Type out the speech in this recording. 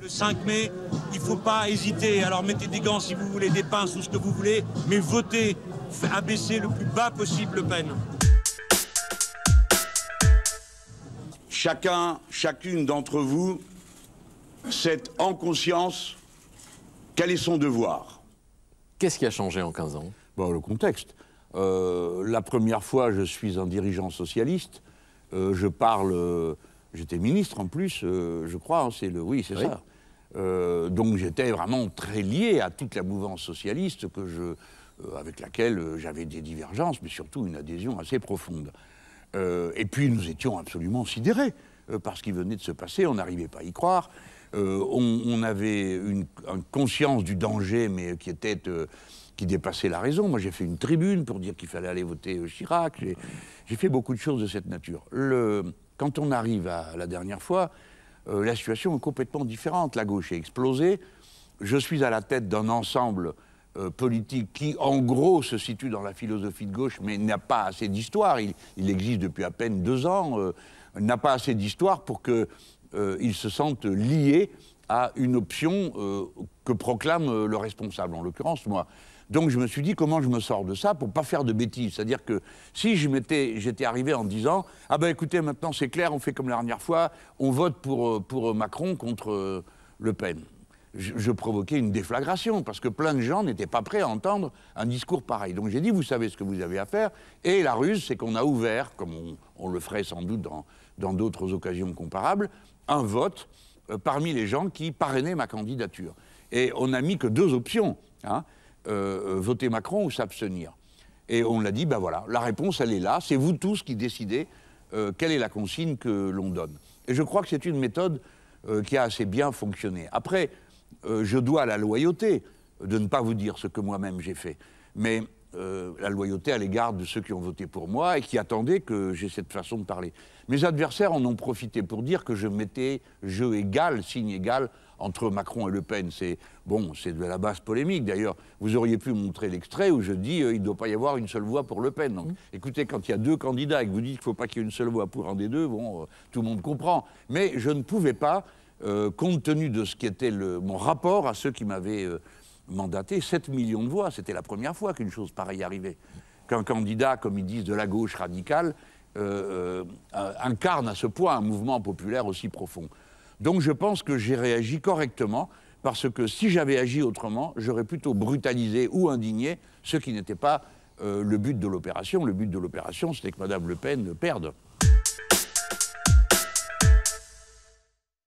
Le 5 mai, il ne faut pas hésiter. Alors mettez des gants si vous voulez, des pinces ou ce que vous voulez, mais votez, abaissez le plus bas possible Le peine. – Chacun, chacune d'entre vous sait en conscience quel est son devoir. Qu'est-ce qui a changé en 15 ans bon, Le contexte. Euh, la première fois, je suis un dirigeant socialiste. Euh, je parle euh, J'étais ministre en plus, euh, je crois, hein, c'est le. Oui, c'est ça. Euh, donc j'étais vraiment très lié à toute la mouvance socialiste que je, euh, avec laquelle j'avais des divergences, mais surtout une adhésion assez profonde. et puis nous étions absolument sidérés par ce qui venait de se passer, on n'arrivait pas à y croire. On, avait une, conscience du danger, mais qui était qui dépassait la raison. Moi, j'ai fait une tribune pour dire qu'il fallait aller voter Chirac. J'ai fait beaucoup de choses de cette nature. Le, quand on arrive à la dernière fois, euh, la situation est complètement différente. La gauche est explosée. Je suis à la tête d'un ensemble euh, politique qui, en gros, se situe dans la philosophie de gauche, mais n'a pas assez d'histoire. Il, existe depuis à peine deux ans. Euh, n'a pas assez d'histoire pour qu'il se sente lié à une option euh, que proclame euh, le responsable, en l'occurrence moi. Donc je me suis dit comment je me sors de ça pour pas faire de bêtises. C'est-à-dire que si je m'étais, j'étais arrivé en disant ah ben écoutez maintenant c'est clair, on fait comme la dernière fois, on vote pour, euh, pour Macron contre Le Pen. Je, provoquais une déflagration, parce que plein de gens n'étaient pas prêts à entendre un discours pareil. Donc j'ai dit, vous savez ce que vous avez à faire, et la ruse, c'est qu'on a ouvert, comme on, on, le ferait sans doute dans, d'autres occasions comparables, un vote euh, parmi les gens qui parrainaient ma candidature. Et on n'a mis que deux options, hein, euh, euh, voter Macron ou s'abstenir. Et on l'a dit, ben voilà, la réponse, elle est là, c'est vous tous qui décidez quelle est la consigne que l'on donne. Et je crois que c'est une méthode qui a assez bien fonctionné. Après, je dois à la loyauté de ne pas vous dire ce que moi-même j'ai fait. Mais euh, la loyauté à l'égard de ceux qui ont voté pour moi et qui attendaient que j'ai cette façon de parler. Mes adversaires en ont profité pour dire que je mettais jeu égal, signe égal entre Macron et Le Pen. C'est bon, c'est de la base polémique. D'ailleurs, vous auriez pu montrer l'extrait où je dis euh, il ne doit pas y avoir une seule voix pour Le Pen. Mm. écoutez, quand il y a deux candidats et que vous dites qu'il ne faut pas qu'il y ait une seule voix pour un des deux, bon, euh, tout le monde comprend. Mais je ne pouvais pas, compte tenu de ce qui était mon rapport à ceux qui m'avaient mandaté 7 millions de voix. C'était la première fois qu'une chose pareille arrivait. Qu'un candidat, comme ils disent, de la gauche radicale, euh, euh, euh, incarne à ce point un mouvement populaire aussi profond. Donc je pense que j'ai réagi correctement, parce que si j'avais agi autrement, j'aurais plutôt brutalisé ou indigné, ce qui n'était pas le but de l'opération. Le but de l'opération, c'était que madame Le Pen perde.